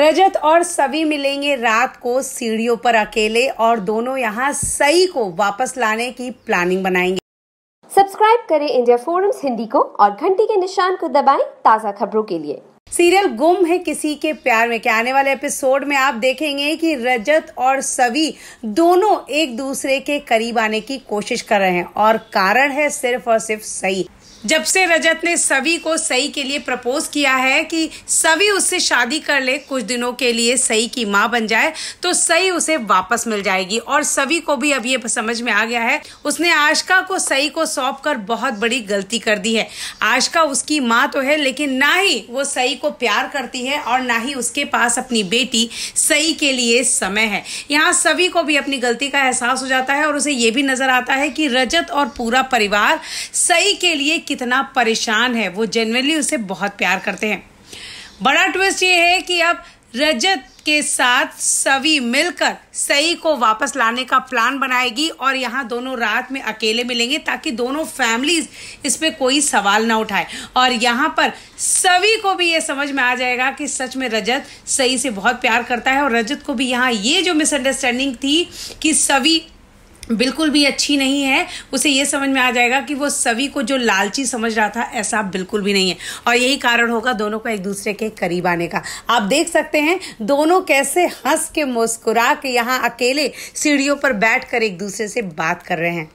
रजत और सभी मिलेंगे रात को सीढ़ियों पर अकेले और दोनों यहाँ सई को वापस लाने की प्लानिंग बनाएंगे सब्सक्राइब करें इंडिया फोरम्स हिंदी को और घंटी के निशान को दबाएं ताज़ा खबरों के लिए सीरियल गुम है किसी के प्यार में क्या आने वाले एपिसोड में आप देखेंगे कि रजत और सवि दोनों एक दूसरे के करीब आने की कोशिश कर रहे हैं और कारण है सिर्फ और सिर्फ सही जब से रजत ने सभी को सई के लिए प्रपोज किया है कि सभी उससे शादी कर ले कुछ दिनों के लिए सई की माँ बन जाए तो सई उसे वापस मिल जाएगी और सभी को भी अब ये समझ में आ गया है उसने आशका को सई को सौंप कर बहुत बड़ी गलती कर दी है आशका उसकी माँ तो है लेकिन ना ही वो सई को प्यार करती है और ना ही उसके पास अपनी बेटी सई के लिए समय है यहाँ सभी को भी अपनी गलती का एहसास हो जाता है और उसे ये भी नजर आता है कि रजत और पूरा परिवार सई के लिए कितना परेशान है वो जेनरली उसे बहुत प्यार करते हैं बड़ा ट्विस्ट ये है कि अब रजत के साथ सवी मिलकर सई को वापस लाने का प्लान बनाएगी और यहाँ दोनों रात में अकेले मिलेंगे ताकि दोनों फैमिलीज इस पर कोई सवाल ना उठाए और यहाँ पर सवी को भी ये समझ में आ जाएगा कि सच में रजत सई से बहुत प्यार करता है और रजत को भी यहाँ ये जो मिसअंडरस्टैंडिंग थी कि सवी बिल्कुल भी अच्छी नहीं है उसे ये समझ में आ जाएगा कि वो सभी को जो लालची समझ रहा था ऐसा बिल्कुल भी नहीं है और यही कारण होगा दोनों को एक दूसरे के करीब आने का आप देख सकते हैं दोनों कैसे हंस के मुस्कुरा के यहाँ अकेले सीढ़ियों पर बैठ कर एक दूसरे से बात कर रहे हैं